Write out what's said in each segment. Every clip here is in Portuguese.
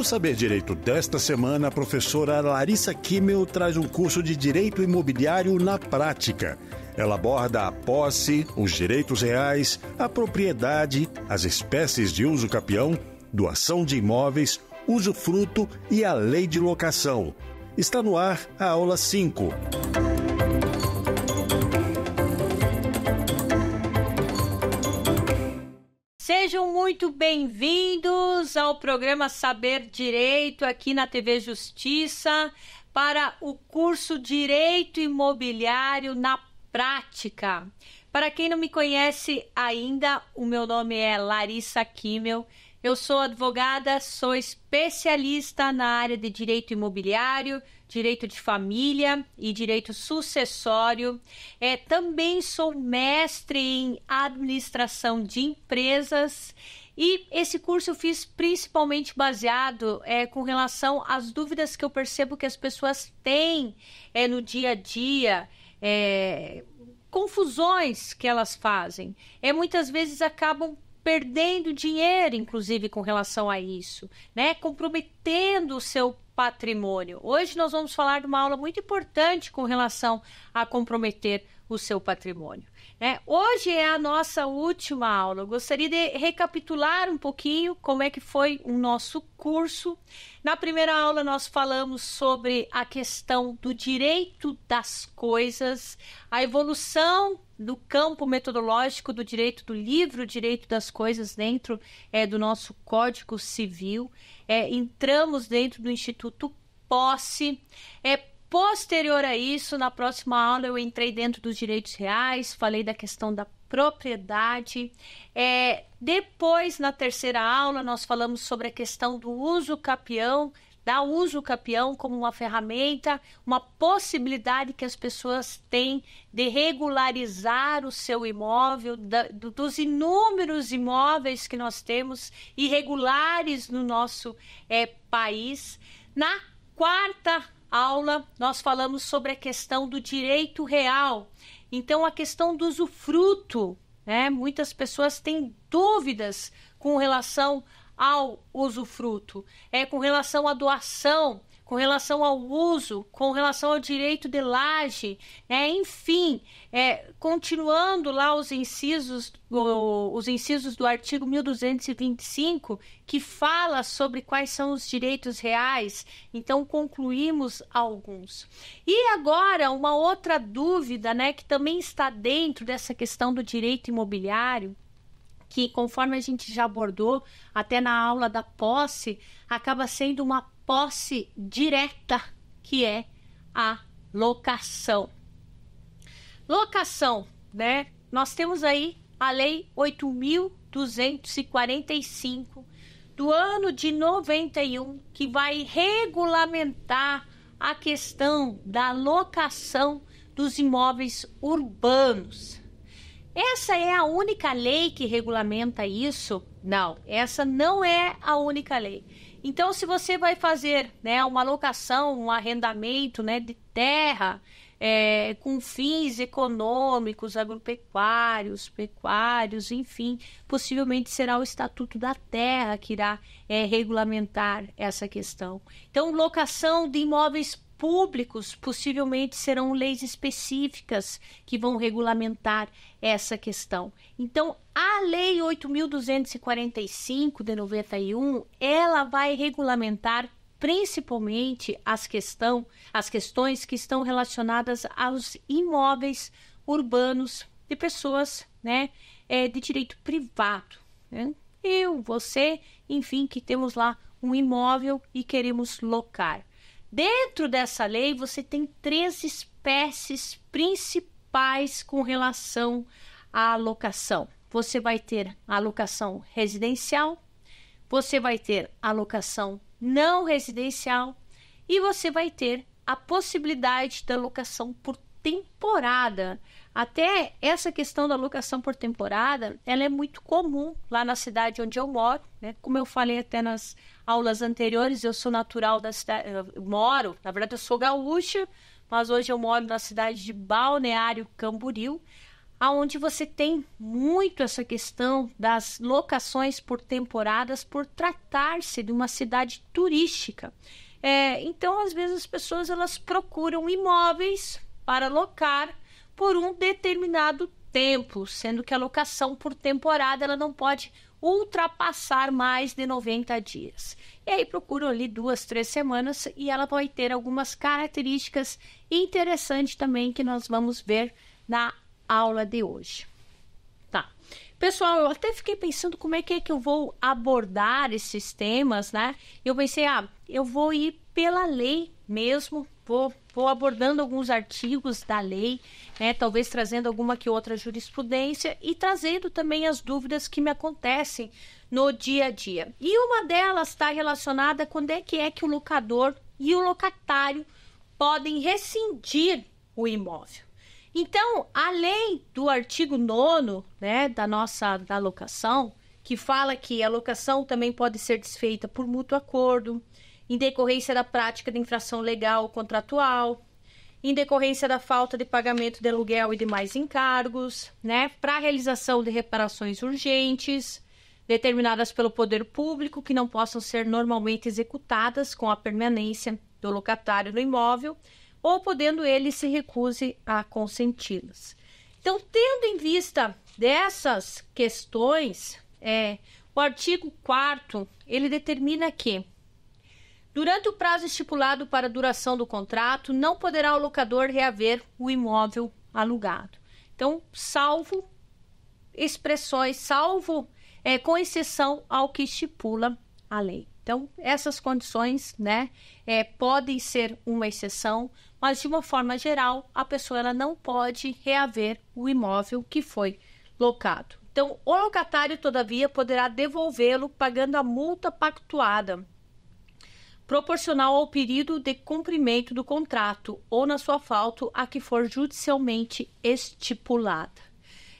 No Saber Direito desta semana, a professora Larissa Kimmel traz um curso de Direito Imobiliário na Prática. Ela aborda a posse, os direitos reais, a propriedade, as espécies de uso capião, doação de imóveis, usufruto e a lei de locação. Está no ar a aula 5. Sejam muito bem-vindos ao programa Saber Direito aqui na TV Justiça para o curso Direito Imobiliário na Prática. Para quem não me conhece ainda, o meu nome é Larissa Kimmel. Eu sou advogada, sou especialista na área de direito imobiliário, direito de família e direito sucessório. É, também sou mestre em administração de empresas. E esse curso eu fiz principalmente baseado é, com relação às dúvidas que eu percebo que as pessoas têm é, no dia a dia. É, confusões que elas fazem. É, muitas vezes acabam perdendo dinheiro, inclusive, com relação a isso, né? Comprometendo o seu patrimônio. Hoje nós vamos falar de uma aula muito importante com relação a comprometer o seu patrimônio. Né? Hoje é a nossa última aula. Eu gostaria de recapitular um pouquinho como é que foi o nosso curso. Na primeira aula nós falamos sobre a questão do direito das coisas, a evolução do campo metodológico do direito do livro direito das coisas dentro é, do nosso Código Civil. É, entramos dentro do Instituto Posse. É, posterior a isso, na próxima aula eu entrei dentro dos direitos reais, falei da questão da propriedade. É, depois, na terceira aula, nós falamos sobre a questão do uso capião Dá uso o capião como uma ferramenta, uma possibilidade que as pessoas têm de regularizar o seu imóvel, da, dos inúmeros imóveis que nós temos irregulares no nosso é, país. Na quarta aula, nós falamos sobre a questão do direito real. Então, a questão do usufruto, né? Muitas pessoas têm dúvidas com relação ao usufruto, é com relação à doação, com relação ao uso, com relação ao direito de laje, né? enfim, é, continuando lá os incisos, o, os incisos do artigo 1225, que fala sobre quais são os direitos reais, então concluímos alguns. E agora, uma outra dúvida, né, que também está dentro dessa questão do direito imobiliário, que, conforme a gente já abordou até na aula da posse, acaba sendo uma posse direta, que é a locação. Locação, né? Nós temos aí a Lei 8.245 do ano de 91, que vai regulamentar a questão da locação dos imóveis urbanos. Essa é a única lei que regulamenta isso? Não, essa não é a única lei. Então, se você vai fazer né, uma locação, um arrendamento né, de terra é, com fins econômicos, agropecuários, pecuários, enfim, possivelmente será o Estatuto da Terra que irá é, regulamentar essa questão. Então, locação de imóveis públicos possivelmente serão leis específicas que vão regulamentar essa questão. Então, a Lei 8.245 de 91, ela vai regulamentar principalmente as, questão, as questões que estão relacionadas aos imóveis urbanos de pessoas né, é, de direito privado. Né? Eu, você, enfim, que temos lá um imóvel e queremos locar. Dentro dessa lei, você tem três espécies principais com relação à alocação. Você vai ter a alocação residencial, você vai ter a alocação não residencial e você vai ter a possibilidade da alocação por temporada. Até essa questão da locação por temporada, ela é muito comum lá na cidade onde eu moro, né? Como eu falei até nas aulas anteriores, eu sou natural da cidade, eh, moro, na verdade eu sou gaúcha, mas hoje eu moro na cidade de Balneário Camboriú, aonde você tem muito essa questão das locações por temporadas por tratar-se de uma cidade turística. É, então, às vezes as pessoas elas procuram imóveis para locar por um determinado tempo, sendo que a locação por temporada ela não pode ultrapassar mais de 90 dias. E aí procuram ali duas, três semanas e ela vai ter algumas características interessantes também que nós vamos ver na aula de hoje. Tá. Pessoal, eu até fiquei pensando como é que é que eu vou abordar esses temas, né? Eu pensei, ah, eu vou ir pela lei mesmo, vou vou abordando alguns artigos da lei, né, talvez trazendo alguma que outra jurisprudência e trazendo também as dúvidas que me acontecem no dia a dia. E uma delas está relacionada quando é que é que o locador e o locatário podem rescindir o imóvel. Então, além do artigo 9 né, da nossa da locação, que fala que a locação também pode ser desfeita por mútuo acordo, em decorrência da prática de infração legal ou contratual, em decorrência da falta de pagamento de aluguel e demais encargos, né, para a realização de reparações urgentes, determinadas pelo poder público que não possam ser normalmente executadas com a permanência do locatário no imóvel, ou podendo ele se recuse a consenti-las. Então, tendo em vista dessas questões, é, o artigo 4 ele determina que Durante o prazo estipulado para a duração do contrato, não poderá o locador reaver o imóvel alugado. Então, salvo expressões, salvo é, com exceção ao que estipula a lei. Então, essas condições, né, é, podem ser uma exceção, mas de uma forma geral, a pessoa ela não pode reaver o imóvel que foi locado. Então, o locatário, todavia, poderá devolvê-lo pagando a multa pactuada proporcional ao período de cumprimento do contrato ou na sua falta a que for judicialmente estipulada.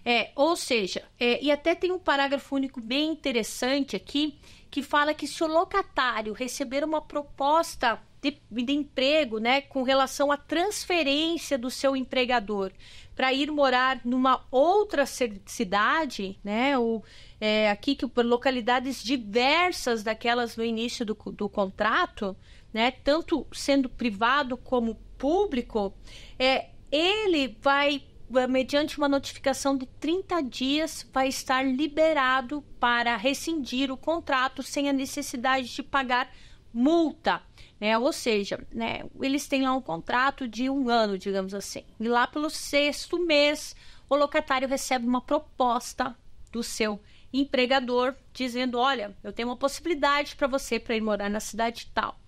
É, ou seja, é, e até tem um parágrafo único bem interessante aqui que fala que se o locatário receber uma proposta de, de emprego, né, com relação à transferência do seu empregador para ir morar numa outra cidade, né, ou é, aqui que localidades diversas daquelas no início do, do contrato, né, tanto sendo privado como público, é, ele vai eh, mediante uma notificação de 30 dias, vai estar liberado para rescindir o contrato sem a necessidade de pagar multa. Né? Ou seja, né, eles têm lá um contrato de um ano, digamos assim. E lá pelo sexto mês, o locatário recebe uma proposta do seu empregador dizendo: Olha, eu tenho uma possibilidade para você para ir morar na cidade tal.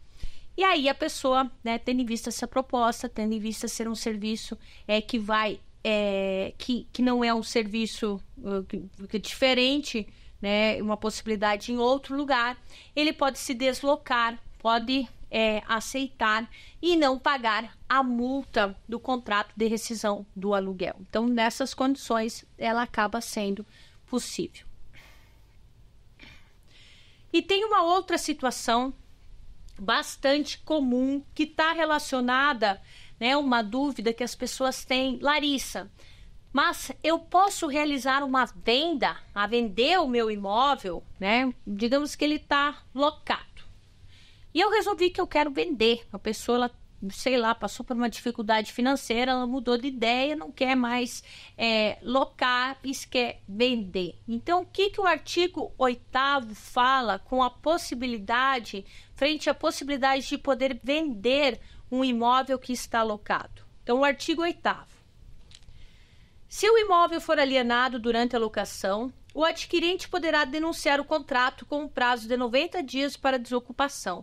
E aí a pessoa, né, tendo em vista essa proposta, tendo em vista ser um serviço é, que vai. É, que, que não é um serviço uh, que, que é diferente, né, uma possibilidade em outro lugar, ele pode se deslocar, pode é, aceitar e não pagar a multa do contrato de rescisão do aluguel. Então, nessas condições, ela acaba sendo possível. E tem uma outra situação bastante comum que está relacionada, né, uma dúvida que as pessoas têm, Larissa. Mas eu posso realizar uma venda, a vender o meu imóvel, né? Digamos que ele está locado. E eu resolvi que eu quero vender. A pessoa, ela, sei lá, passou por uma dificuldade financeira, ela mudou de ideia, não quer mais é, locar isso quer vender. Então, o que, que o artigo 8 fala com a possibilidade, frente à possibilidade de poder vender um imóvel que está alocado? Então, o artigo 8 se o imóvel for alienado durante a locação, o adquirente poderá denunciar o contrato com um prazo de 90 dias para desocupação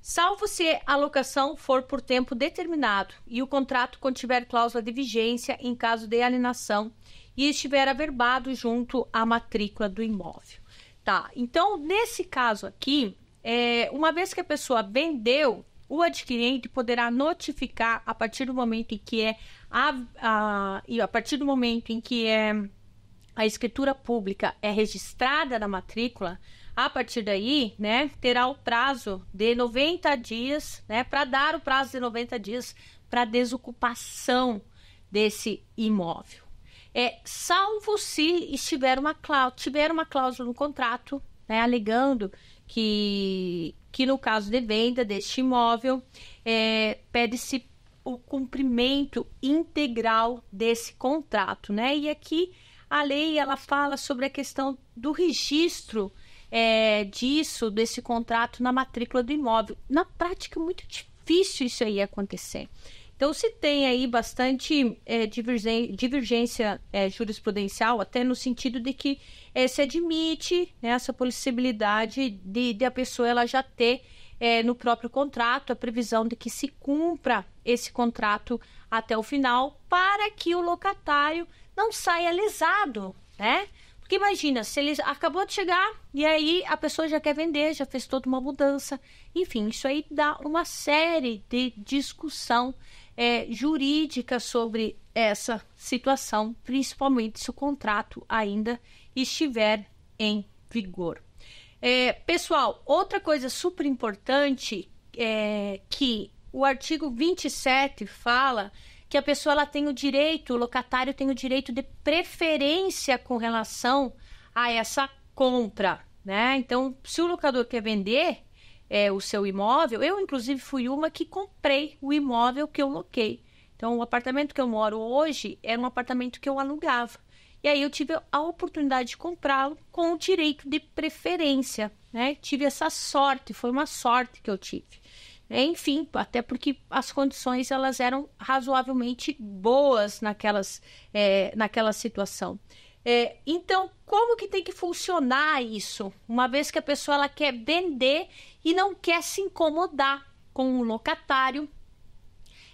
salvo se a locação for por tempo determinado e o contrato contiver cláusula de vigência em caso de alienação e estiver averbado junto à matrícula do imóvel. Tá, então nesse caso aqui, é, uma vez que a pessoa vendeu, o adquirente poderá notificar a partir do momento em que é a, a, a partir do momento em que é a escritura pública é registrada na matrícula, a partir daí, né, terá o prazo de 90 dias, né, para dar o prazo de 90 dias para desocupação desse imóvel. É, salvo se estiver uma cláusula, tiver uma cláusula no contrato, né, alegando que, que no caso de venda deste imóvel, é, pede-se o cumprimento integral desse contrato, né? E aqui a lei ela fala sobre a questão do registro é, disso, desse contrato na matrícula do imóvel. Na prática, é muito difícil isso aí acontecer. Então, se tem aí bastante é, divergência é, jurisprudencial, até no sentido de que é, se admite né, essa possibilidade de, de, a pessoa ela já ter é, no próprio contrato a previsão de que se cumpra esse contrato até o final, para que o locatário não saia lesado, né? Porque imagina, se ele acabou de chegar e aí a pessoa já quer vender, já fez toda uma mudança. Enfim, isso aí dá uma série de discussão é, jurídica sobre essa situação, principalmente se o contrato ainda estiver em vigor. É, pessoal, outra coisa super importante é que o artigo 27 fala que a pessoa ela tem o direito, o locatário tem o direito de preferência com relação a essa compra, né? Então, se o locador quer vender é, o seu imóvel, eu inclusive fui uma que comprei o imóvel que eu loquei. Então, o apartamento que eu moro hoje era um apartamento que eu alugava. E aí eu tive a oportunidade de comprá-lo com o direito de preferência, né? Tive essa sorte, foi uma sorte que eu tive. Enfim, até porque as condições elas eram razoavelmente boas naquelas, é, naquela situação. É, então, como que tem que funcionar isso? Uma vez que a pessoa ela quer vender e não quer se incomodar com o um locatário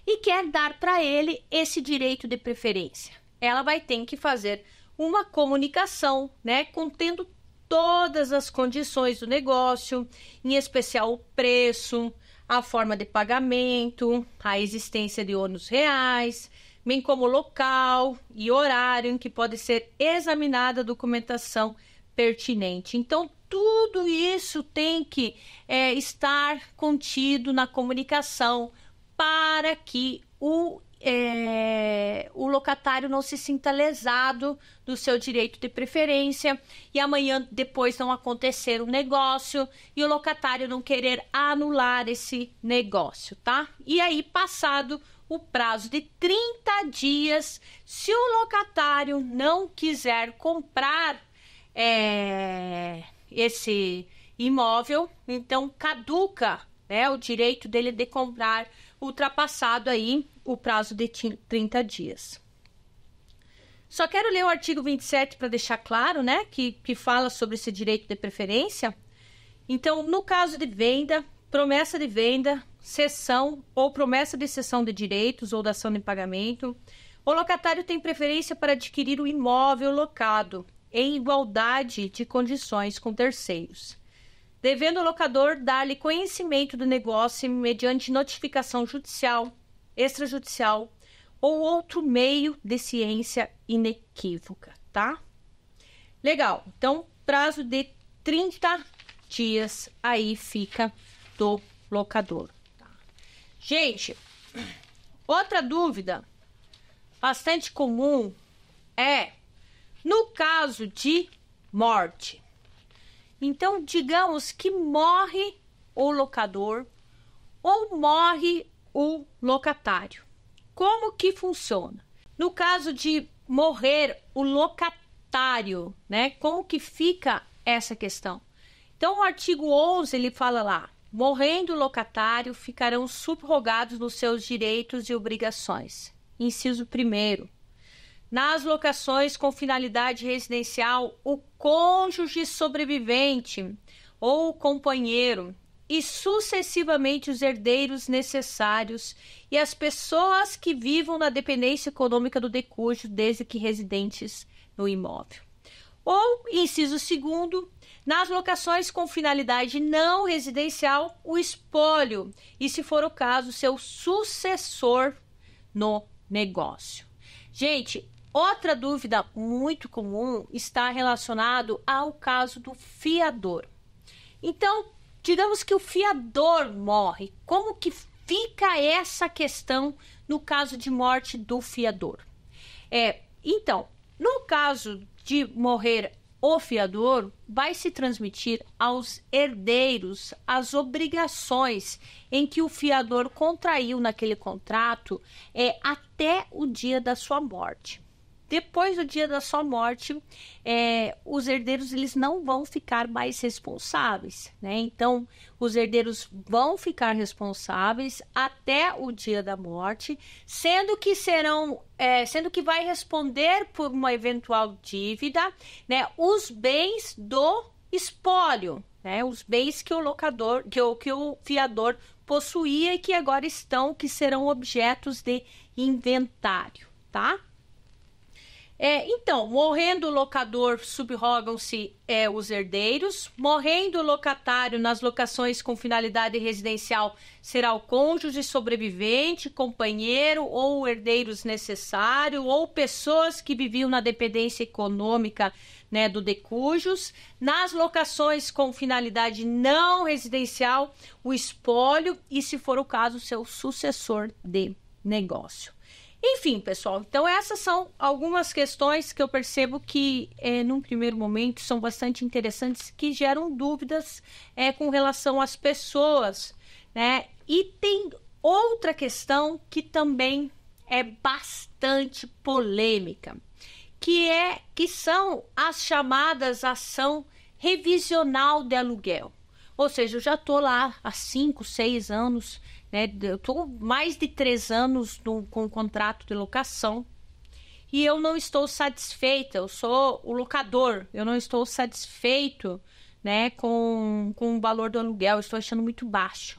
e quer dar para ele esse direito de preferência. Ela vai ter que fazer uma comunicação, né, contendo todas as condições do negócio, em especial o preço, a forma de pagamento, a existência de ônus reais, bem como local e horário em que pode ser examinada a documentação pertinente. Então, tudo isso tem que é, estar contido na comunicação para que o é, o locatário não se sinta lesado do seu direito de preferência e amanhã depois não acontecer um negócio e o locatário não querer anular esse negócio, tá? E aí, passado o prazo de 30 dias, se o locatário não quiser comprar é, esse imóvel, então caduca né, o direito dele de comprar ultrapassado aí o prazo de 30 dias. Só quero ler o artigo 27 para deixar claro, né, que, que fala sobre esse direito de preferência. Então, no caso de venda, promessa de venda, cessão ou promessa de cessão de direitos ou da ação de pagamento, o locatário tem preferência para adquirir o imóvel locado em igualdade de condições com terceiros, devendo o locador dar-lhe conhecimento do negócio mediante notificação judicial extrajudicial ou outro meio de ciência inequívoca, tá? Legal. Então, prazo de 30 dias aí fica do locador. Tá? Gente, outra dúvida bastante comum é no caso de morte. Então, digamos que morre o locador ou morre o locatário. Como que funciona? No caso de morrer o locatário, né? Como que fica essa questão? Então, o artigo 11 ele fala lá: morrendo o locatário, ficarão subrogados nos seus direitos e obrigações. Inciso 1. Nas locações com finalidade residencial, o cônjuge sobrevivente ou companheiro e sucessivamente os herdeiros necessários e as pessoas que vivam na dependência econômica do decujo, desde que residentes no imóvel. Ou, inciso segundo, nas locações com finalidade não residencial, o espólio, e se for o caso, seu sucessor no negócio. Gente, outra dúvida muito comum está relacionado ao caso do fiador. Então, digamos que o fiador morre, como que fica essa questão no caso de morte do fiador? É, então, no caso de morrer o fiador, vai se transmitir aos herdeiros as obrigações em que o fiador contraiu naquele contrato é, até o dia da sua morte depois do dia da sua morte, é, os herdeiros eles não vão ficar mais responsáveis, né? Então, os herdeiros vão ficar responsáveis até o dia da morte, sendo que serão, é, sendo que vai responder por uma eventual dívida, né? Os bens do espólio, né? Os bens que o locador, que o, que o fiador possuía e que agora estão, que serão objetos de inventário, tá? É, então, morrendo o locador, subrogam-se é, os herdeiros. Morrendo o locatário nas locações com finalidade residencial, será o cônjuge sobrevivente, companheiro ou herdeiros necessário ou pessoas que viviam na dependência econômica né, do decujus. Nas locações com finalidade não residencial, o espólio e, se for o caso, seu sucessor de negócio. Enfim, pessoal, então essas são algumas questões que eu percebo que, é, num primeiro momento, são bastante interessantes, que geram dúvidas é, com relação às pessoas, né? E tem outra questão que também é bastante polêmica, que é que são as chamadas ação revisional de aluguel. Ou seja, eu já estou lá há cinco seis anos né? Eu estou mais de três anos no, com um contrato de locação e eu não estou satisfeita. Eu sou o locador, eu não estou satisfeito né, com, com o valor do aluguel, eu estou achando muito baixo.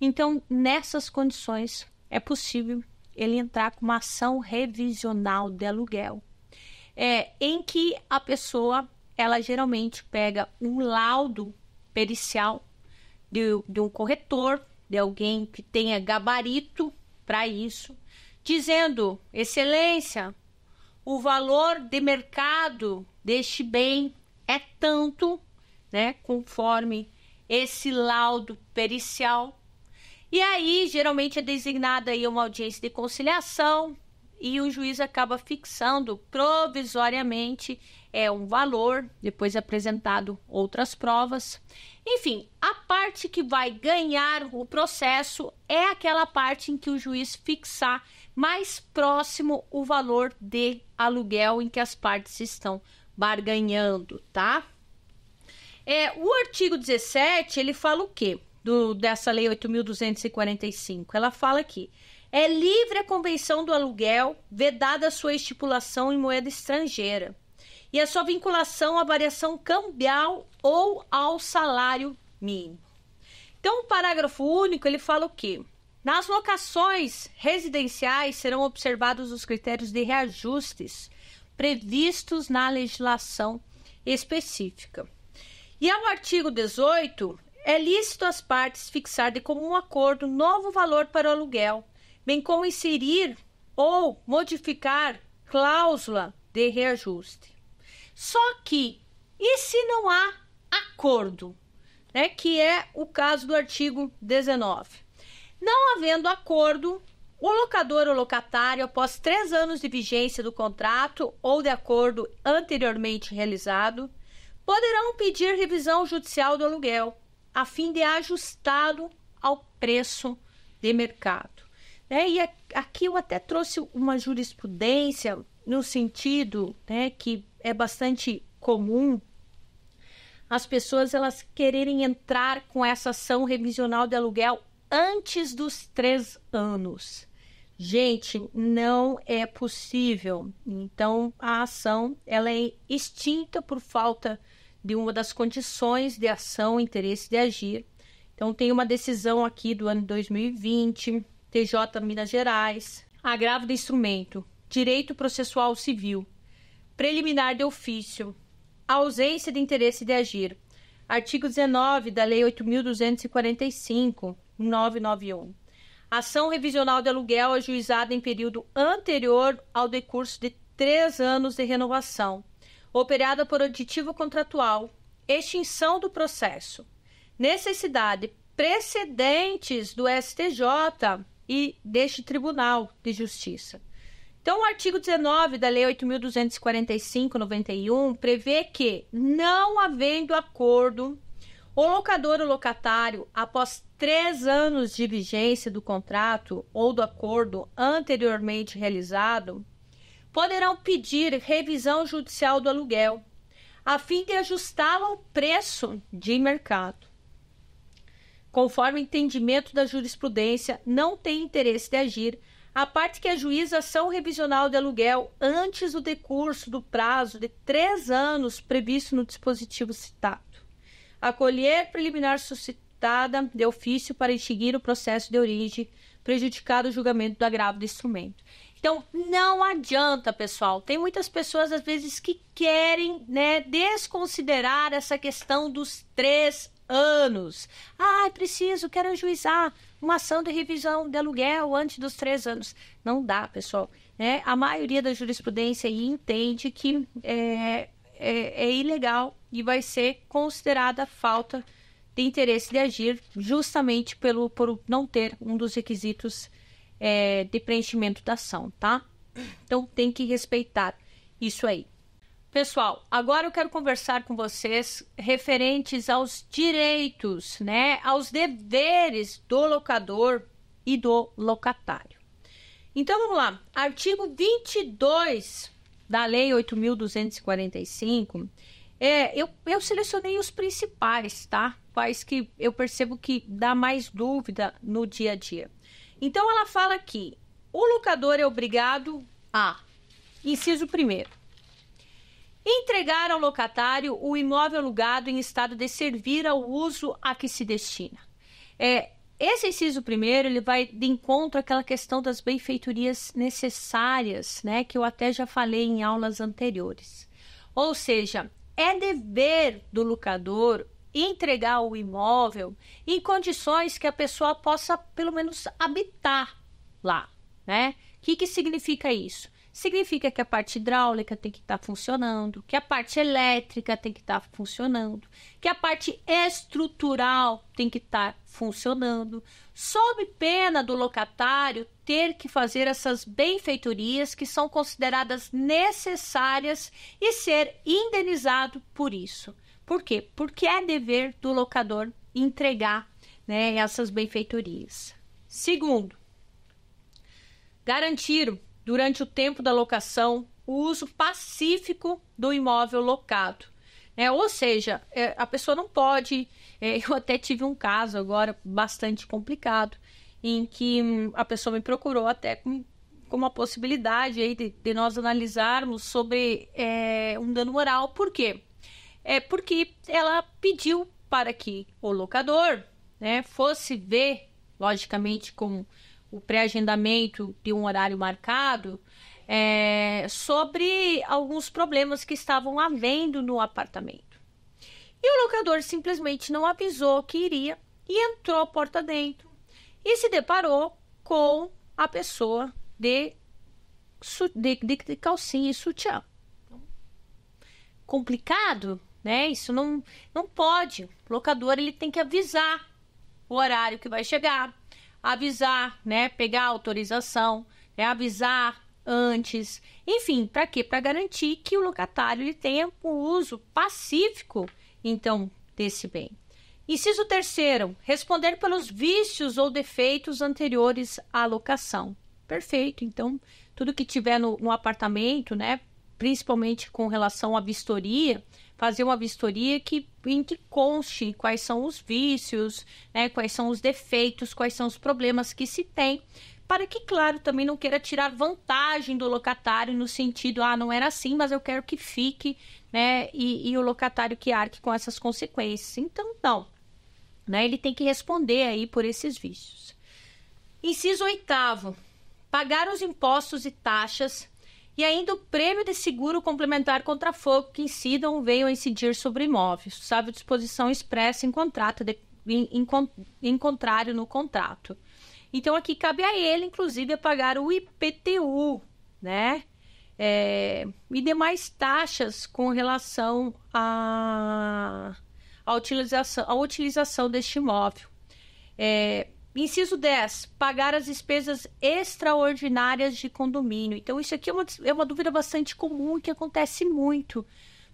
Então, nessas condições, é possível ele entrar com uma ação revisional de aluguel, é, em que a pessoa ela geralmente pega um laudo pericial de, de um corretor de alguém que tenha gabarito para isso, dizendo: Excelência, o valor de mercado deste bem é tanto, né, conforme esse laudo pericial. E aí, geralmente é designada aí uma audiência de conciliação e o juiz acaba fixando provisoriamente é um valor, depois é apresentado outras provas. Enfim, a parte que vai ganhar o processo é aquela parte em que o juiz fixar mais próximo o valor de aluguel em que as partes estão barganhando, tá? É, o artigo 17, ele fala o quê? Do, dessa lei 8.245. Ela fala que é livre a convenção do aluguel, vedada a sua estipulação em moeda estrangeira e a sua vinculação à variação cambial ou ao salário mínimo. Então, o parágrafo único ele fala o quê? Nas locações residenciais serão observados os critérios de reajustes previstos na legislação específica. E ao artigo 18, é lícito às partes fixar de comum acordo novo valor para o aluguel, bem como inserir ou modificar cláusula de reajuste. Só que, e se não há acordo? Né, que é o caso do artigo 19. Não havendo acordo, o locador ou locatário, após três anos de vigência do contrato ou de acordo anteriormente realizado, poderão pedir revisão judicial do aluguel, a fim de ajustá-lo ao preço de mercado. Né? E aqui eu até trouxe uma jurisprudência no sentido né, que é bastante comum as pessoas elas quererem entrar com essa ação revisional de aluguel antes dos três anos. Gente, não é possível. Então, a ação ela é extinta por falta de uma das condições de ação, interesse de agir. Então, tem uma decisão aqui do ano 2020, TJ Minas Gerais, agravo de instrumento, direito processual civil, Preliminar de ofício. ausência de interesse de agir. Artigo 19 da Lei 8.245, 991. Ação revisional de aluguel ajuizada em período anterior ao decurso de três anos de renovação, operada por aditivo contratual, extinção do processo, necessidade precedentes do STJ e deste Tribunal de Justiça. Então, o artigo 19 da Lei 8.245-91 prevê que, não havendo acordo, o locador ou locatário, após três anos de vigência do contrato ou do acordo anteriormente realizado, poderão pedir revisão judicial do aluguel, a fim de ajustá-lo ao preço de mercado. Conforme o entendimento da jurisprudência, não tem interesse de agir a parte que ajuiza ação revisional de aluguel antes do decurso do prazo de três anos previsto no dispositivo citado. Acolher preliminar suscitada de ofício para extinguir o processo de origem prejudicado o julgamento do agravo do instrumento. Então, não adianta, pessoal. Tem muitas pessoas, às vezes, que querem né, desconsiderar essa questão dos três anos. Ah, preciso, quero ajuizar uma ação de revisão de aluguel antes dos três anos. Não dá, pessoal. Né? A maioria da jurisprudência entende que é, é, é ilegal e vai ser considerada falta de interesse de agir, justamente pelo por não ter um dos requisitos é, de preenchimento da ação, tá? Então tem que respeitar isso aí. Pessoal, agora eu quero conversar com vocês referentes aos direitos, né, aos deveres do locador e do locatário. Então vamos lá, artigo 22 da Lei 8.245, é, eu, eu selecionei os principais, tá? Quais que eu percebo que dá mais dúvida no dia a dia. Então ela fala que o locador é obrigado a, inciso primeiro, entregar ao locatário o imóvel alugado em estado de servir ao uso a que se destina. É, esse inciso primeiro ele vai de encontro àquela questão das benfeitorias necessárias, né, que eu até já falei em aulas anteriores. Ou seja, é dever do locador entregar o imóvel em condições que a pessoa possa pelo menos habitar lá, né? O que, que significa isso? significa que a parte hidráulica tem que estar tá funcionando, que a parte elétrica tem que estar tá funcionando, que a parte estrutural tem que estar tá funcionando, sob pena do locatário ter que fazer essas benfeitorias que são consideradas necessárias e ser indenizado por isso. Por quê? Porque é dever do locador entregar né, essas benfeitorias. Segundo, garantir durante o tempo da locação, o uso pacífico do imóvel locado. É, ou seja, é, a pessoa não pode. É, eu até tive um caso agora bastante complicado, em que hum, a pessoa me procurou até com, com uma possibilidade aí de, de nós analisarmos sobre é, um dano moral. Por quê? É porque ela pediu para que o locador né, fosse ver, logicamente, com o pré-agendamento de um horário marcado, é, sobre alguns problemas que estavam havendo no apartamento. E o locador simplesmente não avisou que iria e entrou porta dentro e se deparou com a pessoa de, de, de, de calcinha e sutiã. Complicado, né? Isso não, não pode. O locador ele tem que avisar o horário que vai chegar, avisar, né? Pegar autorização, né? avisar antes, enfim, para quê? Para garantir que o locatário ele tenha o um uso pacífico, então, desse bem. Inciso terceiro, responder pelos vícios ou defeitos anteriores à locação. Perfeito. Então, tudo que tiver no, no apartamento, né, principalmente com relação à vistoria, fazer uma vistoria que, em que conste quais são os vícios, né, quais são os defeitos, quais são os problemas que se tem, para que, claro, também não queira tirar vantagem do locatário no sentido, ah, não era assim, mas eu quero que fique, né? E, e o locatário que arque com essas consequências. Então, não. Né? Ele tem que responder aí por esses vícios. Inciso oitavo. Pagar os impostos e taxas e ainda o prêmio de seguro complementar contra fogo que incidam venham a incidir sobre imóveis, a disposição expressa em contrato de, em, em, em contrário no contrato. Então aqui cabe a ele, inclusive, pagar o IPTU, né? É, e demais taxas com relação à a, a utilização, a utilização deste imóvel. É, Inciso 10, pagar as despesas extraordinárias de condomínio. Então, isso aqui é uma, é uma dúvida bastante comum que acontece muito.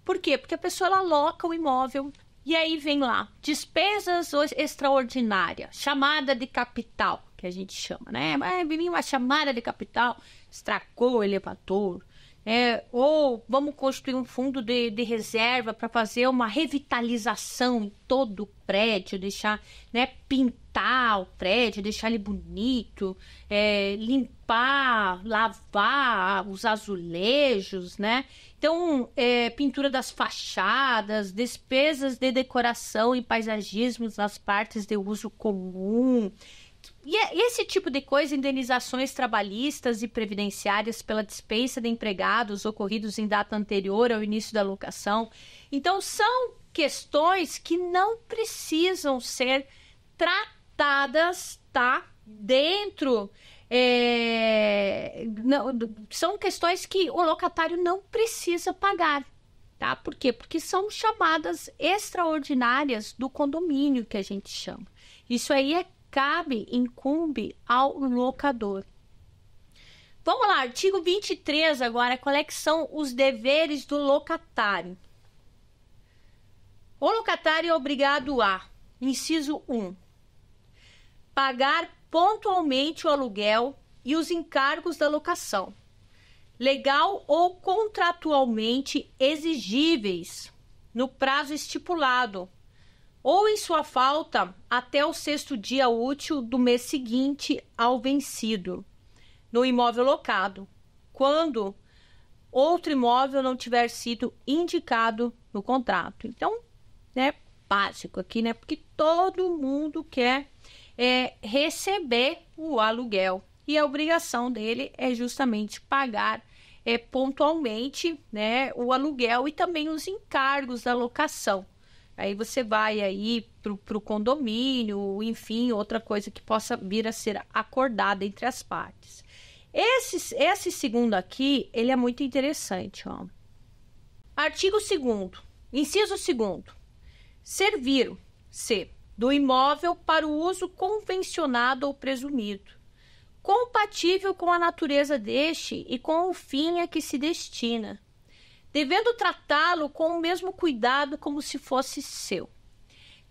Por quê? Porque a pessoa ela aloca o imóvel e aí vem lá, despesas extraordinárias, chamada de capital, que a gente chama, né? É Mas uma chamada de capital, estracou o elevador, é, ou vamos construir um fundo de, de reserva para fazer uma revitalização em todo o prédio, deixar, né, pintar o prédio, deixar ele bonito, é, limpar, lavar os azulejos, né? Então, é, pintura das fachadas, despesas de decoração e paisagismo nas partes de uso comum, e é esse tipo de coisa, indenizações trabalhistas e previdenciárias pela dispensa de empregados ocorridos em data anterior ao início da locação. Então, são questões que não precisam ser tratadas, tá? Dentro. É... Não, são questões que o locatário não precisa pagar. Tá? Por quê? Porque são chamadas extraordinárias do condomínio que a gente chama. Isso aí é cabe, incumbe ao locador. Vamos lá, artigo 23 agora, qual é que são os deveres do locatário? O locatário é obrigado a, inciso 1, pagar pontualmente o aluguel e os encargos da locação, legal ou contratualmente exigíveis, no prazo estipulado ou em sua falta até o sexto dia útil do mês seguinte ao vencido, no imóvel locado, quando outro imóvel não tiver sido indicado no contrato. Então, né, básico aqui, né? Porque todo mundo quer é, receber o aluguel e a obrigação dele é justamente pagar é, pontualmente, né, o aluguel e também os encargos da locação. Aí você vai aí para o condomínio, enfim, outra coisa que possa vir a ser acordada entre as partes. Esse, esse segundo aqui, ele é muito interessante. Ó. Artigo 2 inciso 2 Servir, C, do imóvel para o uso convencionado ou presumido, compatível com a natureza deste e com o fim a que se destina devendo tratá-lo com o mesmo cuidado como se fosse seu.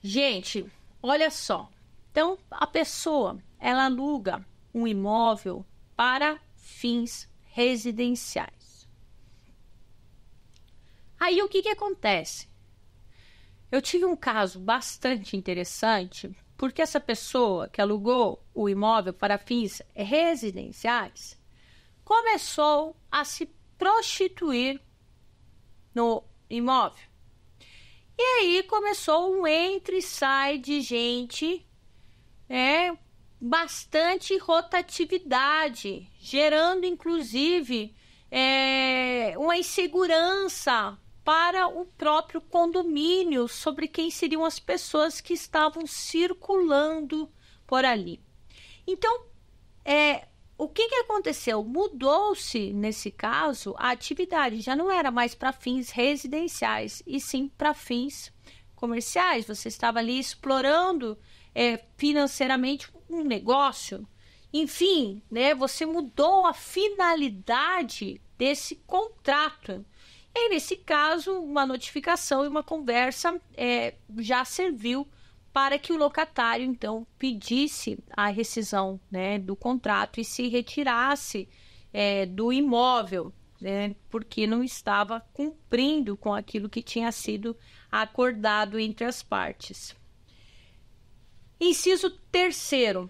Gente, olha só. Então, a pessoa, ela aluga um imóvel para fins residenciais. Aí o que, que acontece? Eu tive um caso bastante interessante, porque essa pessoa que alugou o imóvel para fins residenciais começou a se prostituir no imóvel. E aí começou um entre e sai de gente, né? Bastante rotatividade, gerando inclusive é, uma insegurança para o próprio condomínio sobre quem seriam as pessoas que estavam circulando por ali. Então, é, o que, que aconteceu? Mudou-se, nesse caso, a atividade. Já não era mais para fins residenciais, e sim para fins comerciais. Você estava ali explorando é, financeiramente um negócio. Enfim, né, você mudou a finalidade desse contrato. E nesse caso, uma notificação e uma conversa é, já serviu para que o locatário então pedisse a rescisão né, do contrato e se retirasse é, do imóvel, né, porque não estava cumprindo com aquilo que tinha sido acordado entre as partes. Inciso terceiro: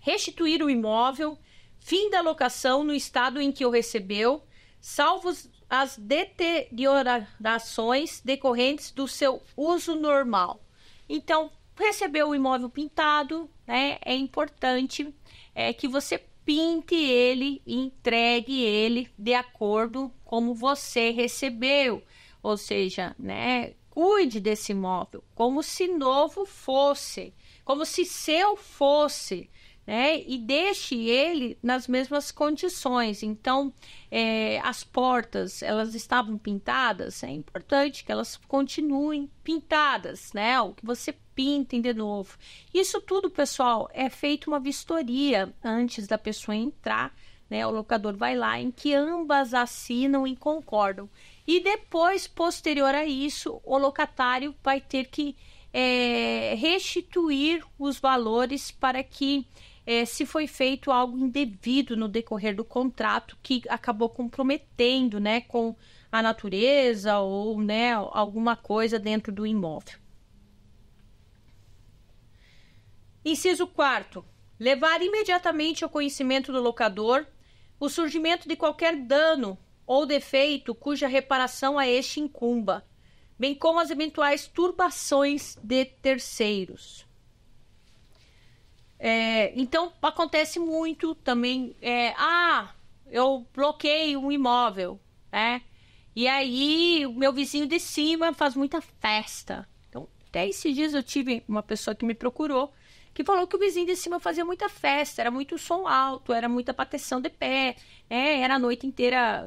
restituir o imóvel, fim da locação no estado em que o recebeu, salvos as deteriorações decorrentes do seu uso normal. Então, receber o imóvel pintado, né? É importante é, que você pinte ele, entregue ele de acordo como você recebeu, ou seja, né? Cuide desse imóvel como se novo fosse, como se seu fosse, né? E deixe ele nas mesmas condições. Então, é, as portas elas estavam pintadas, é importante que elas continuem pintadas, né? O que você pintem de novo. Isso tudo, pessoal, é feito uma vistoria antes da pessoa entrar. Né, o locador vai lá, em que ambas assinam e concordam. E depois, posterior a isso, o locatário vai ter que é, restituir os valores para que é, se foi feito algo indevido no decorrer do contrato que acabou comprometendo, né, com a natureza ou, né, alguma coisa dentro do imóvel. Inciso 4. Levar imediatamente ao conhecimento do locador o surgimento de qualquer dano ou defeito cuja reparação a este incumba, bem como as eventuais turbações de terceiros. É, então acontece muito também. É, ah, eu bloqueei um imóvel, né? E aí o meu vizinho de cima faz muita festa. Então, até esses dias eu tive uma pessoa que me procurou que falou que o vizinho de cima fazia muita festa, era muito som alto, era muita bateção de pé, né? Era a noite inteira,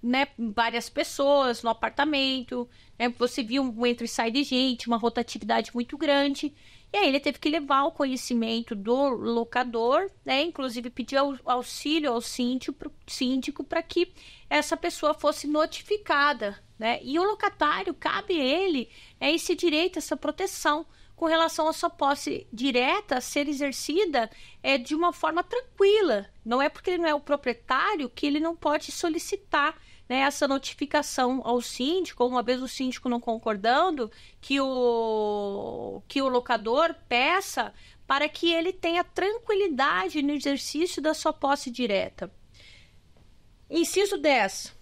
né? Várias pessoas no apartamento, né? Você via um entra e sai de gente, uma rotatividade muito grande. E aí ele teve que levar o conhecimento do locador, né? Inclusive pedir auxílio ao síndico para que essa pessoa fosse notificada, né? E o locatário cabe ele é esse direito, essa proteção com relação à sua posse direta ser exercida é de uma forma tranquila. Não é porque ele não é o proprietário que ele não pode solicitar né, essa notificação ao síndico, uma vez o síndico não concordando, que o, que o locador peça para que ele tenha tranquilidade no exercício da sua posse direta. Inciso 10.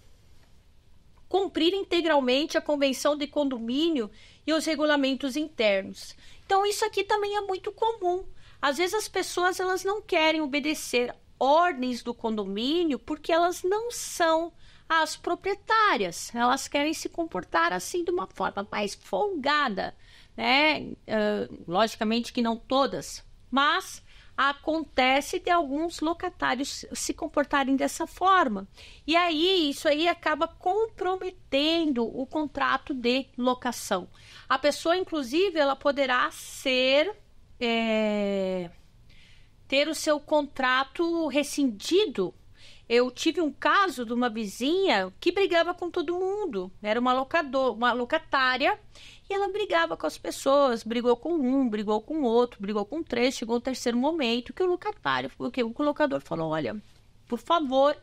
Cumprir integralmente a convenção de condomínio e os regulamentos internos. Então isso aqui também é muito comum. Às vezes as pessoas elas não querem obedecer ordens do condomínio porque elas não são as proprietárias, elas querem se comportar assim de uma forma mais folgada, né? Uh, logicamente que não todas, mas acontece de alguns locatários se comportarem dessa forma. E aí, isso aí acaba comprometendo o contrato de locação. A pessoa, inclusive, ela poderá ser. É, ter o seu contrato rescindido eu tive um caso de uma vizinha que brigava com todo mundo. Era uma locador, uma locatária, e ela brigava com as pessoas, brigou com um, brigou com outro, brigou com três, chegou o terceiro momento que o locatário, que o colocador falou: "Olha, por favor,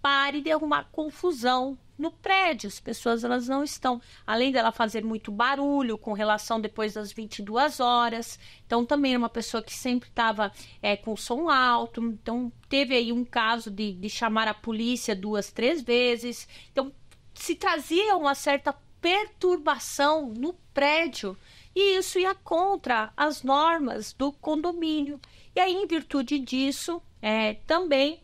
pare de arrumar confusão no prédio. As pessoas elas não estão, além dela fazer muito barulho com relação depois das 22 horas. Então também uma pessoa que sempre estava é, eh, com som alto. Então teve aí um caso de, de chamar a polícia duas, três vezes. Então se trazia uma certa perturbação no prédio e isso ia contra as normas do condomínio. E aí, em virtude disso, é, também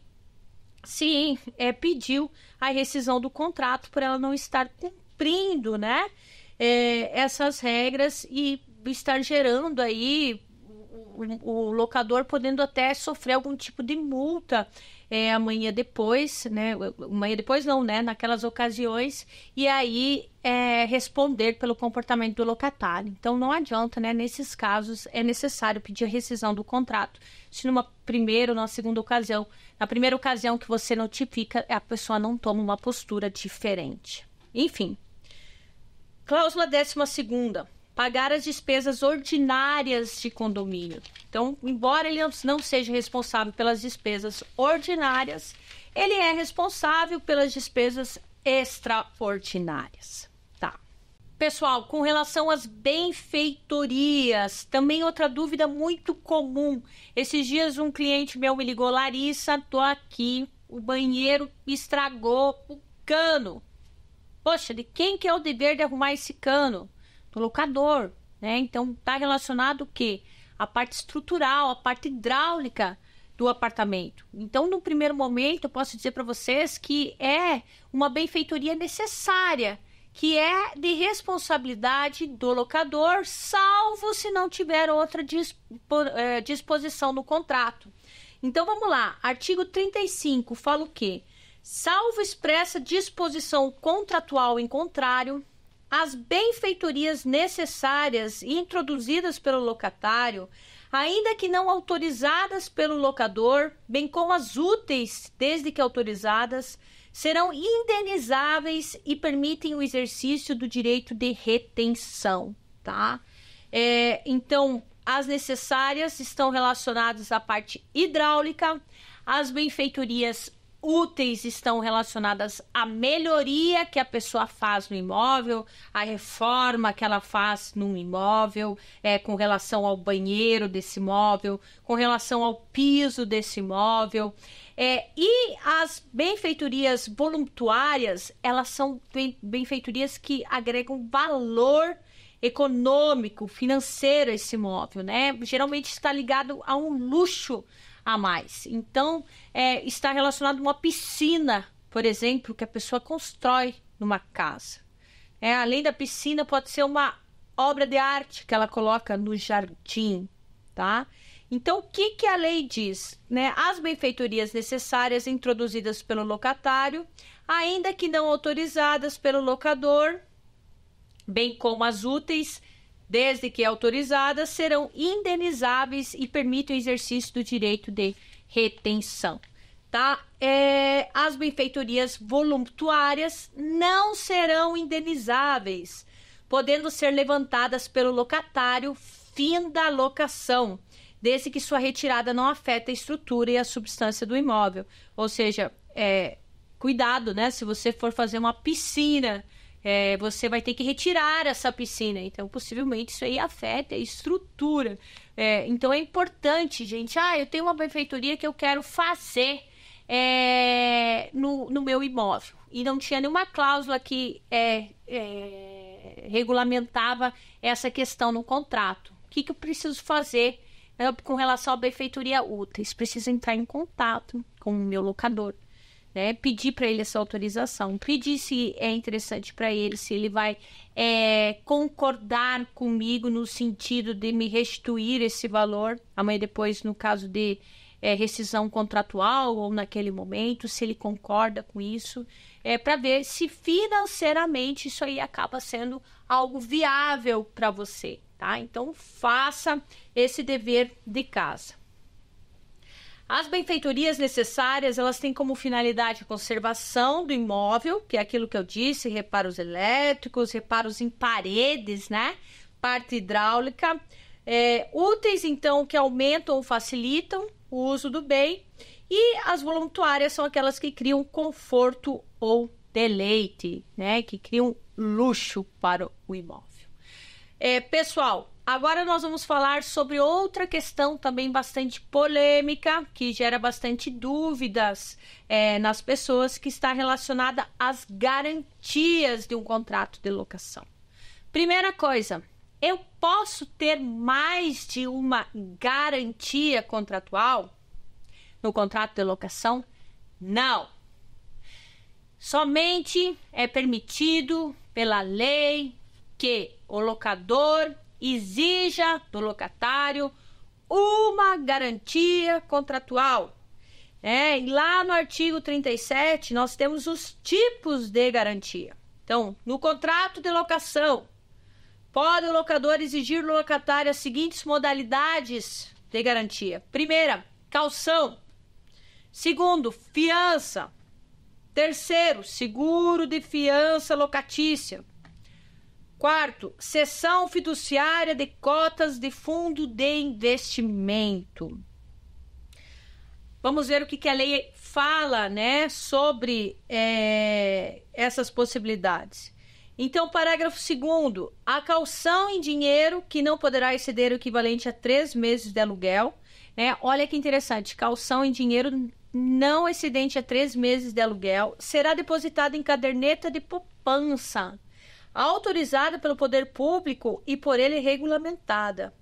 Sim, é, pediu a rescisão do contrato por ela não estar cumprindo, né? É, essas regras e estar gerando aí o, o, locador podendo até sofrer algum tipo de multa é, amanhã depois, né? Amanhã depois não, né? Naquelas ocasiões, e aí é, responder pelo comportamento do locatário. Então não adianta, né? Nesses casos é necessário pedir a rescisão do contrato. Se numa primeira ou na segunda ocasião, na primeira ocasião que você notifica, a pessoa não toma uma postura diferente. Enfim. Cláusula décima segunda pagar as despesas ordinárias de condomínio. Então, embora ele não seja responsável pelas despesas ordinárias, ele é responsável pelas despesas extraordinárias. Tá. Pessoal, com relação às benfeitorias, também outra dúvida muito comum. Esses dias um cliente meu me ligou, Larissa, tô aqui, o banheiro estragou o cano. Poxa, de quem que é o dever de arrumar esse cano? do locador, né? Então está relacionado o quê? A parte estrutural, a parte hidráulica do apartamento. Então, no primeiro momento, eu posso dizer para vocês que é uma benfeitoria necessária, que é de responsabilidade do locador, salvo se não tiver outra eh, disposição no contrato. Então, vamos lá. Artigo 35 fala o quê? Salvo expressa disposição contratual em contrário, as benfeitorias necessárias introduzidas pelo locatário, ainda que não autorizadas pelo locador, bem como as úteis, desde que autorizadas, serão indenizáveis e permitem o exercício do direito de retenção, tá? É, então, as necessárias estão relacionadas à parte hidráulica, as benfeitorias úteis estão relacionadas à melhoria que a pessoa faz no imóvel, à reforma que ela faz no imóvel, é, com relação ao banheiro desse imóvel, com relação ao piso desse imóvel. É, e as benfeitorias voluntárias, elas são benfeitorias que agregam valor econômico, financeiro a esse imóvel, né? Geralmente está ligado a um luxo, a mais. Então, é, está relacionado a uma piscina, por exemplo, que a pessoa constrói numa casa. É, além da piscina, pode ser uma obra de arte que ela coloca no jardim, tá? Então, o que, que a lei diz? Né? As benfeitorias necessárias introduzidas pelo locatário, ainda que não autorizadas pelo locador, bem como as úteis desde que é autorizadas, serão indenizáveis e permitem o exercício do direito de retenção. Tá? É, as benfeitorias voluntárias não serão indenizáveis, podendo ser levantadas pelo locatário fim da locação, desde que sua retirada não afeta a estrutura e a substância do imóvel. Ou seja, é, cuidado, né? Se você for fazer uma piscina é, você vai ter que retirar essa piscina. Então, possivelmente, isso aí afeta a estrutura. É, então, é importante, gente. Ah, eu tenho uma benfeitoria que eu quero fazer é, no, no meu imóvel. E não tinha nenhuma cláusula que é, é regulamentava essa questão no contrato. O que, que eu preciso fazer? Né, com relação à benfeitoria úteis, preciso entrar em contato com o meu locador, né? Pedir para ele essa autorização, pedir se é interessante para ele, se ele vai é, concordar comigo no sentido de me restituir esse valor amanhã depois, no caso de é, rescisão contratual ou naquele momento, se ele concorda com isso, é para ver se financeiramente isso aí acaba sendo algo viável para você, tá? Então faça esse dever de casa. As benfeitorias necessárias, elas têm como finalidade a conservação do imóvel, que é aquilo que eu disse, reparos elétricos, reparos em paredes, né? Parte hidráulica. É, úteis, então, que aumentam ou facilitam o uso do bem. E as voluntárias são aquelas que criam conforto ou deleite, né? Que criam luxo para o imóvel. É, pessoal, Agora nós vamos falar sobre outra questão também bastante polêmica, que gera bastante dúvidas é, nas pessoas, que está relacionada às garantias de um contrato de locação. Primeira coisa, eu posso ter mais de uma garantia contratual no contrato de locação? Não. Somente é permitido pela lei que o locador exija do locatário uma garantia contratual. É, e lá no artigo 37, nós temos os tipos de garantia. Então, no contrato de locação, pode o locador exigir do locatário as seguintes modalidades de garantia: primeira, calção. Segundo, fiança. Terceiro, seguro de fiança locatícia. Quarto, cessão fiduciária de cotas de fundo de investimento. Vamos ver o que, que a lei fala né, sobre é, essas possibilidades. Então, parágrafo 2 a calção em dinheiro que não poderá exceder o equivalente a três meses de aluguel. Né? Olha que interessante, calção em dinheiro não excedente a três meses de aluguel será depositada em caderneta de poupança autorizada pelo poder público e por ele regulamentada,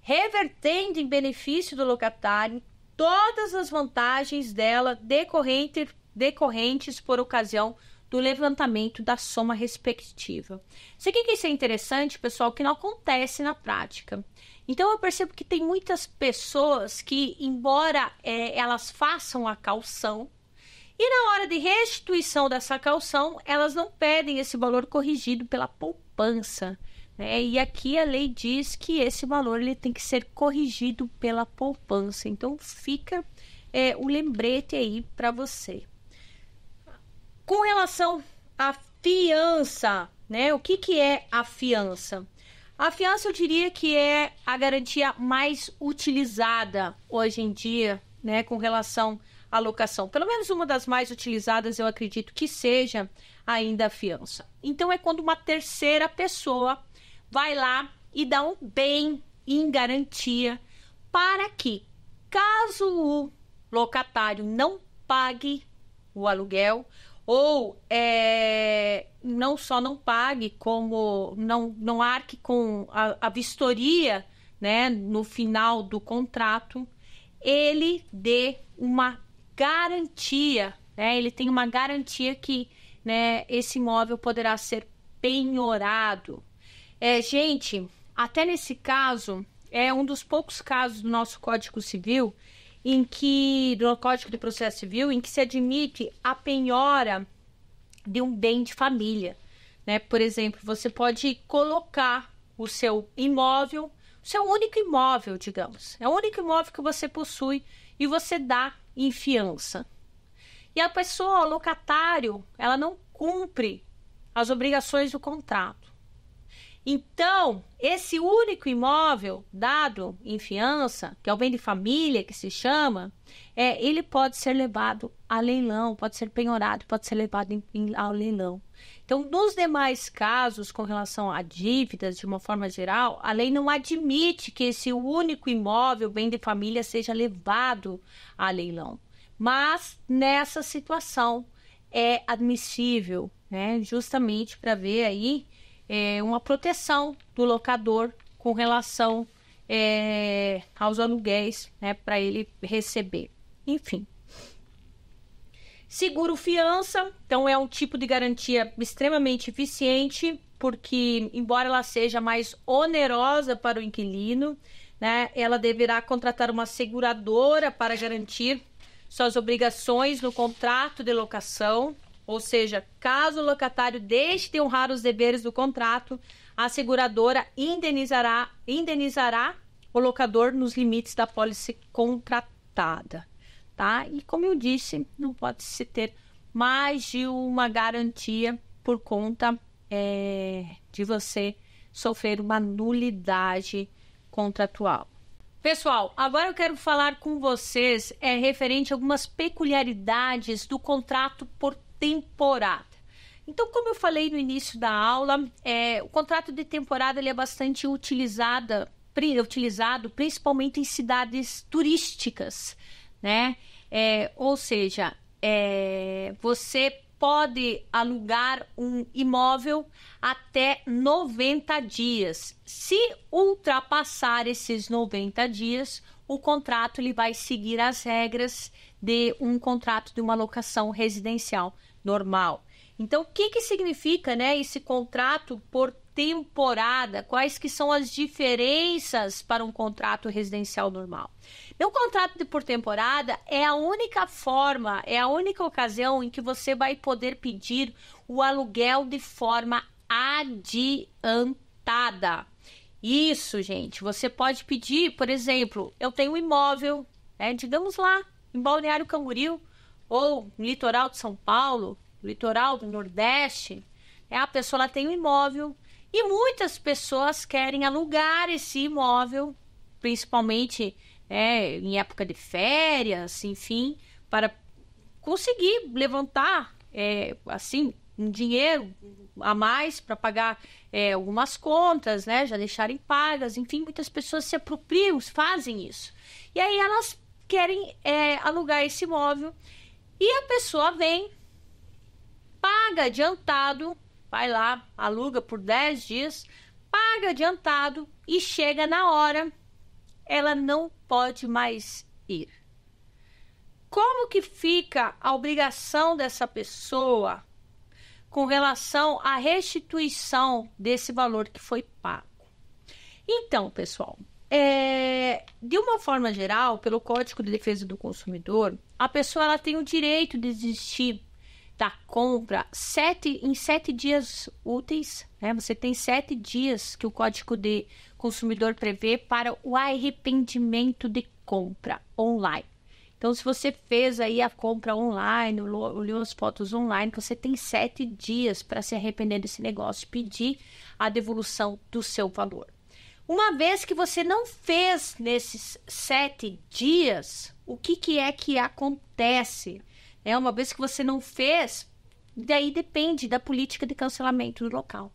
revertendo em benefício do locatário todas as vantagens dela decorrente, decorrentes por ocasião do levantamento da soma respectiva. Isso aqui que isso é interessante, pessoal, que não acontece na prática. Então eu percebo que tem muitas pessoas que, embora é, elas façam a calção, e na hora de restituição dessa calção, elas não pedem esse valor corrigido pela poupança. Né? E aqui a lei diz que esse valor ele tem que ser corrigido pela poupança. Então fica é, o lembrete aí para você. Com relação à fiança, né? O que, que é a fiança? A fiança eu diria que é a garantia mais utilizada hoje em dia, né? Com relação a a locação. Pelo menos uma das mais utilizadas, eu acredito que seja ainda a fiança. Então é quando uma terceira pessoa vai lá e dá um bem em garantia para que, caso o locatário não pague o aluguel ou é, não só não pague, como não, não arque com a, a vistoria né, no final do contrato, ele dê uma garantia, né? Ele tem uma garantia que, né, esse imóvel poderá ser penhorado. É, gente, até nesse caso, é um dos poucos casos do nosso Código Civil em que do Código de Processo Civil em que se admite a penhora de um bem de família, né? Por exemplo, você pode colocar o seu imóvel, o seu único imóvel, digamos, é o único imóvel que você possui e você dá em fiança. E a pessoa, o locatário, ela não cumpre as obrigações do contrato. Então, esse único imóvel dado em fiança, que é o bem de família que se chama, é, ele pode ser levado a leilão, pode ser penhorado, pode ser levado em, em, ao leilão. Então, nos demais casos, com relação a dívidas, de uma forma geral, a lei não admite que esse único imóvel, bem de família, seja levado a leilão. Mas, nessa situação, é admissível, né? justamente para ver aí é, uma proteção do locador com relação é, aos aluguéis, né? para ele receber. Enfim, Seguro fiança, então é um tipo de garantia extremamente eficiente, porque embora ela seja mais onerosa para o inquilino, né, ela deverá contratar uma seguradora para garantir suas obrigações no contrato de locação, ou seja, caso o locatário deixe de honrar os deveres do contrato, a seguradora indenizará, indenizará o locador nos limites da pólice contratada tá? E como eu disse, não pode se ter mais de uma garantia por conta é, de você sofrer uma nulidade contratual. Pessoal, agora eu quero falar com vocês é referente a algumas peculiaridades do contrato por temporada. Então, como eu falei no início da aula, é, o contrato de temporada ele é bastante utilizada pri, utilizado principalmente em cidades turísticas, né? É, ou seja, é, você pode alugar um imóvel até 90 dias. Se ultrapassar esses 90 dias, o contrato ele vai seguir as regras de um contrato de uma locação residencial normal. Então, o que, que significa né, esse contrato por temporada, quais que são as diferenças para um contrato residencial normal. No contrato de por temporada é a única forma, é a única ocasião em que você vai poder pedir o aluguel de forma adiantada. Isso, gente, você pode pedir, por exemplo, eu tenho um imóvel, né, digamos lá, em Balneário Camboriú ou no litoral de São Paulo, litoral do Nordeste, é, a pessoa ela tem um imóvel, e muitas pessoas querem alugar esse imóvel, principalmente é, em época de férias, enfim, para conseguir levantar é, assim um dinheiro a mais para pagar é, algumas contas, né? Já deixarem pagas, enfim, muitas pessoas se apropriam, fazem isso. E aí elas querem é, alugar esse imóvel e a pessoa vem, paga adiantado vai lá, aluga por 10 dias, paga adiantado e chega na hora. Ela não pode mais ir. Como que fica a obrigação dessa pessoa com relação à restituição desse valor que foi pago? Então, pessoal, é, de uma forma geral, pelo Código de Defesa do Consumidor, a pessoa ela tem o direito de desistir da tá? compra sete, em sete dias úteis. Né? Você tem sete dias que o Código de Consumidor prevê para o arrependimento de compra online. Então, se você fez aí a compra online, olhou as fotos online, você tem sete dias para se arrepender desse negócio, e pedir a devolução do seu valor. Uma vez que você não fez nesses sete dias, o que, que é que acontece? É uma vez que você não fez, daí depende da política de cancelamento do local.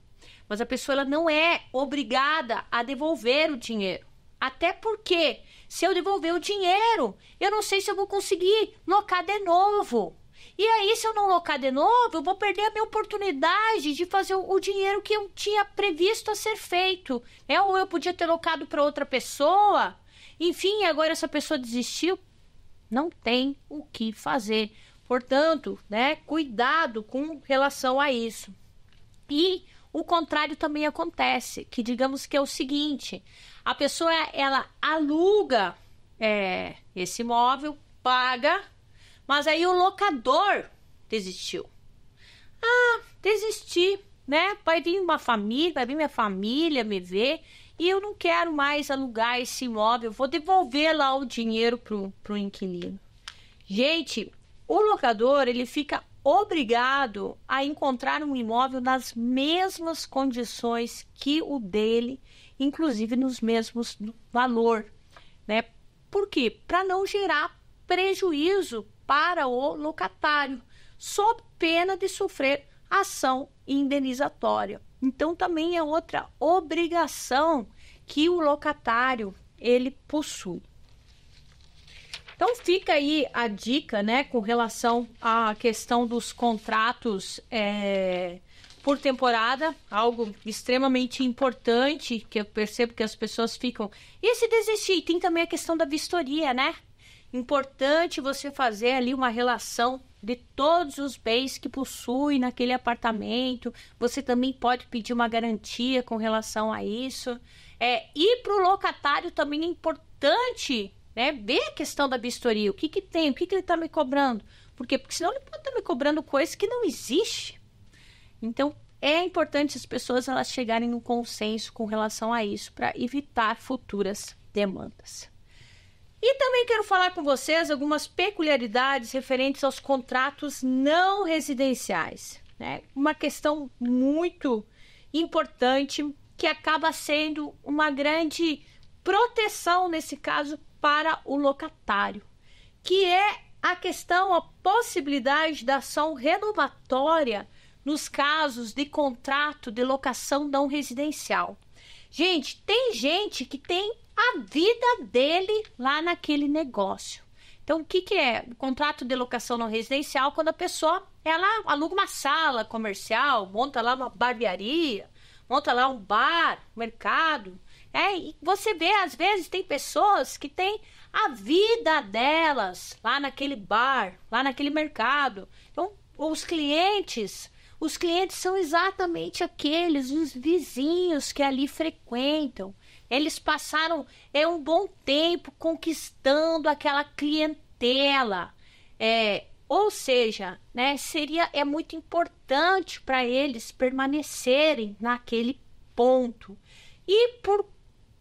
Mas a pessoa ela não é obrigada a devolver o dinheiro. Até porque, se eu devolver o dinheiro, eu não sei se eu vou conseguir locar de novo. E aí, se eu não locar de novo, eu vou perder a minha oportunidade de fazer o dinheiro que eu tinha previsto a ser feito. É, ou eu podia ter locado para outra pessoa. Enfim, agora essa pessoa desistiu. Não tem o que fazer. Portanto, né, cuidado com relação a isso. E o contrário também acontece, que digamos que é o seguinte: a pessoa ela aluga é, esse imóvel, paga, mas aí o locador desistiu. Ah, desisti, né? Vai vir uma família, vai vir minha família me ver e eu não quero mais alugar esse imóvel, vou devolver lá o dinheiro pro, pro inquilino. Gente, o locador ele fica obrigado a encontrar um imóvel nas mesmas condições que o dele, inclusive nos mesmos valor, né? Por quê? Para não gerar prejuízo para o locatário, sob pena de sofrer ação indenizatória. Então também é outra obrigação que o locatário ele possui. Então fica aí a dica, né, com relação à questão dos contratos é, por temporada, algo extremamente importante que eu percebo que as pessoas ficam. E se desistir, tem também a questão da vistoria, né? Importante você fazer ali uma relação de todos os bens que possui naquele apartamento. Você também pode pedir uma garantia com relação a isso. É, e para o locatário também é importante né? Vê a questão da vistoria, o que, que tem, o que, que ele está me cobrando. Por quê? Porque senão ele pode estar tá me cobrando coisa que não existe. Então, é importante as pessoas elas chegarem no consenso com relação a isso para evitar futuras demandas. E também quero falar com vocês algumas peculiaridades referentes aos contratos não residenciais. Né? Uma questão muito importante que acaba sendo uma grande proteção, nesse caso, para o locatário, que é a questão, a possibilidade da ação renovatória nos casos de contrato de locação não residencial. Gente, tem gente que tem a vida dele lá naquele negócio. Então, o que, que é o contrato de locação não residencial? Quando a pessoa ela aluga uma sala comercial, monta lá uma barbearia, monta lá um bar, mercado, é, e você vê, às vezes, tem pessoas que têm a vida delas lá naquele bar, lá naquele mercado. Então, os clientes, os clientes são exatamente aqueles, os vizinhos que ali frequentam. Eles passaram é, um bom tempo conquistando aquela clientela. É, ou seja, né, seria é muito importante para eles permanecerem naquele ponto. E por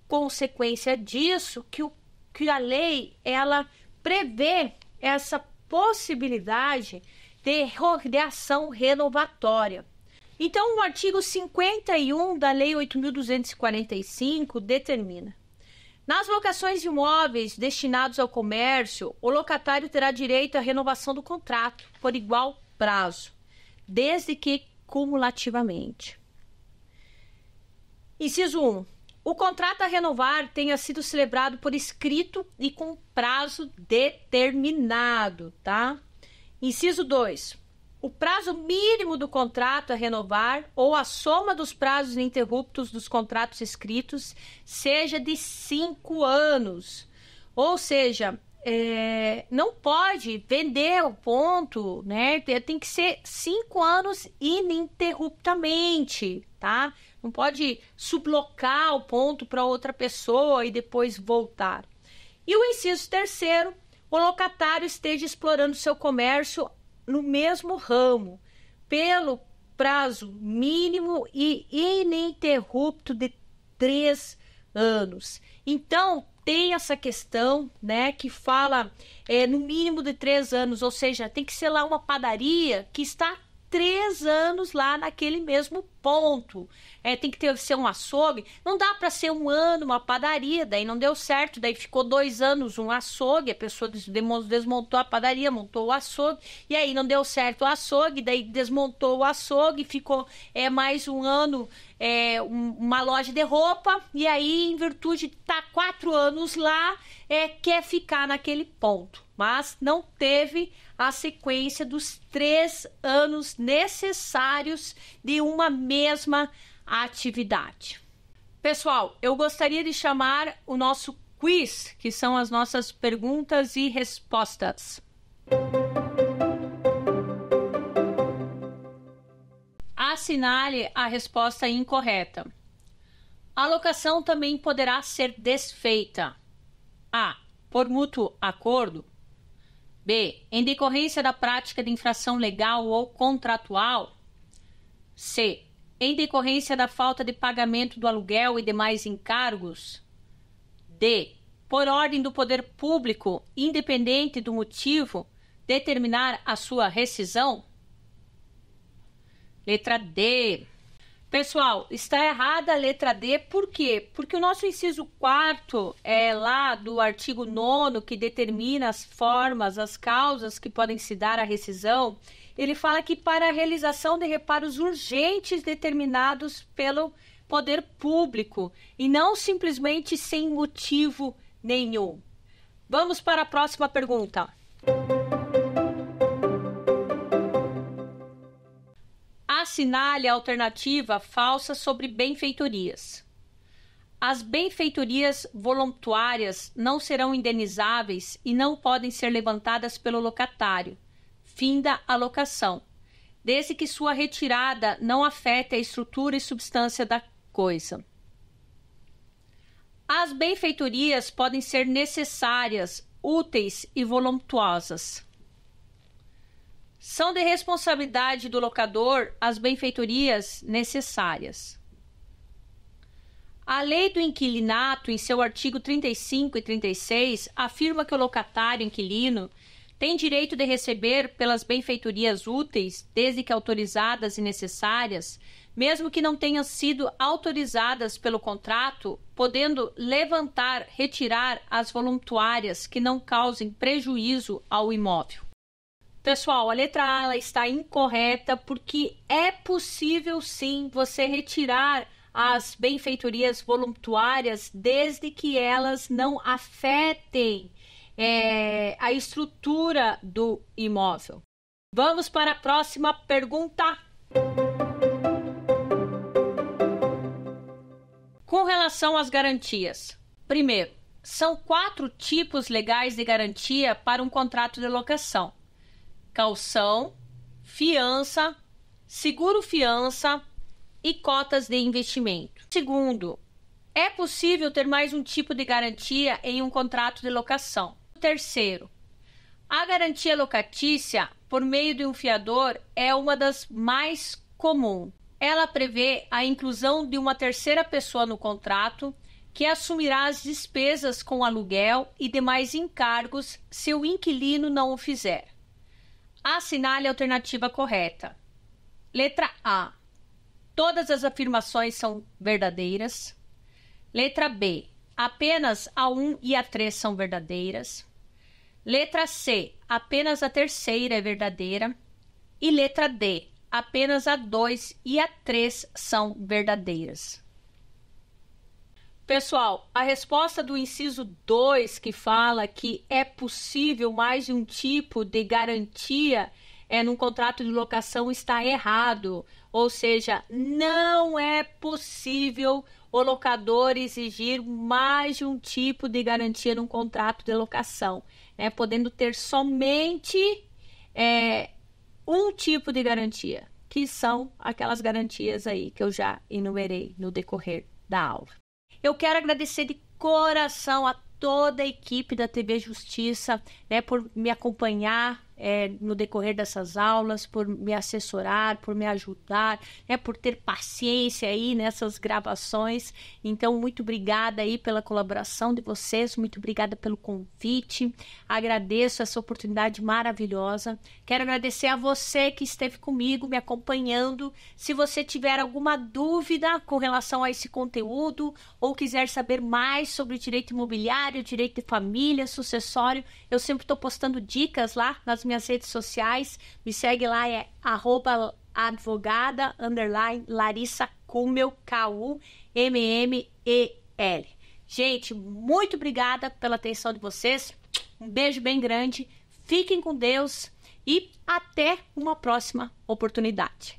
consequência disso que, o, que a lei ela prevê essa possibilidade de, de ação renovatória. Então, o artigo 51 da Lei 8.245 determina: nas locações de imóveis destinados ao comércio, o locatário terá direito à renovação do contrato por igual prazo, desde que cumulativamente. Inciso 1. O contrato a renovar tenha sido celebrado por escrito e com prazo determinado, tá? Inciso 2. O prazo mínimo do contrato a renovar ou a soma dos prazos ininterruptos dos contratos escritos seja de cinco anos. Ou seja, é, não pode vender o ponto, né? Tem que ser cinco anos ininterruptamente, tá? Não pode sublocar o ponto para outra pessoa e depois voltar. E o inciso terceiro, o locatário esteja explorando seu comércio no mesmo ramo, pelo prazo mínimo e ininterrupto de três anos. Então, tem essa questão, né, que fala é, no mínimo de três anos, ou seja, tem que ser lá uma padaria que está três anos lá naquele mesmo ponto. É, tem que ter ser um açougue. Não dá para ser um ano uma padaria, daí não deu certo, daí ficou dois anos um açougue, a pessoa desmontou a padaria, montou o açougue, e aí não deu certo o açougue, daí desmontou o açougue, ficou é, mais um ano é, um, uma loja de roupa, e aí, em virtude de estar tá quatro anos lá, é, quer ficar naquele ponto mas não teve a sequência dos três anos necessários de uma mesma atividade. Pessoal, eu gostaria de chamar o nosso quiz, que são as nossas perguntas e respostas. Assinale a resposta incorreta. A locação também poderá ser desfeita. A. Por mútuo acordo. B. Em decorrência da prática de infração legal ou contratual. C. Em decorrência da falta de pagamento do aluguel e demais encargos. D. Por ordem do poder público, independente do motivo, determinar a sua rescisão. Letra D Pessoal, está errada a letra D, por quê? Porque o nosso inciso 4 é lá do artigo 9 que determina as formas, as causas que podem se dar à rescisão, ele fala que para a realização de reparos urgentes determinados pelo poder público e não simplesmente sem motivo nenhum. Vamos para a próxima pergunta. assinale a alternativa falsa sobre benfeitorias. As benfeitorias voluntárias não serão indenizáveis e não podem ser levantadas pelo locatário, finda a locação, desde que sua retirada não afete a estrutura e substância da coisa. As benfeitorias podem ser necessárias, úteis e voluntuosas. São de responsabilidade do locador as benfeitorias necessárias. A lei do inquilinato, em seu artigo 35 e 36, afirma que o locatário inquilino tem direito de receber pelas benfeitorias úteis, desde que autorizadas e necessárias, mesmo que não tenham sido autorizadas pelo contrato, podendo levantar, retirar as voluntárias que não causem prejuízo ao imóvel. Pessoal, a letra A ela está incorreta porque é possível sim você retirar as benfeitorias voluntárias desde que elas não afetem é, a estrutura do imóvel. Vamos para a próxima pergunta. Com relação às garantias, primeiro, são quatro tipos legais de garantia para um contrato de locação calção, fiança, seguro fiança e cotas de investimento. Segundo, é possível ter mais um tipo de garantia em um contrato de locação. Terceiro, a garantia locatícia por meio de um fiador é uma das mais comuns. Ela prevê a inclusão de uma terceira pessoa no contrato que assumirá as despesas com aluguel e demais encargos se o inquilino não o fizer. Assinale a alternativa correta. Letra A. Todas as afirmações são verdadeiras. Letra B. Apenas a 1 e a 3 são verdadeiras. Letra C. Apenas a terceira é verdadeira. E letra D. Apenas a 2 e a 3 são verdadeiras. Pessoal, a resposta do inciso 2, que fala que é possível mais de um tipo de garantia é, num contrato de locação, está errado. Ou seja, não é possível o locador exigir mais de um tipo de garantia num contrato de locação, né? podendo ter somente é, um tipo de garantia, que são aquelas garantias aí que eu já enumerei no decorrer da aula. Eu quero agradecer de coração a toda a equipe da TV Justiça, né, por me acompanhar, é, no decorrer dessas aulas, por me assessorar, por me ajudar, é por ter paciência aí nessas gravações. Então, muito obrigada aí pela colaboração de vocês, muito obrigada pelo convite. Agradeço essa oportunidade maravilhosa. Quero agradecer a você que esteve comigo, me acompanhando. Se você tiver alguma dúvida com relação a esse conteúdo ou quiser saber mais sobre direito imobiliário, direito de família, sucessório, eu sempre estou postando dicas lá nas minhas redes sociais. Me segue lá, é arroba advogada, underline, Larissa Kumel, K-U-M-M-E-L. Gente, muito obrigada pela atenção de vocês. Um beijo bem grande. Fiquem com Deus e até uma próxima oportunidade.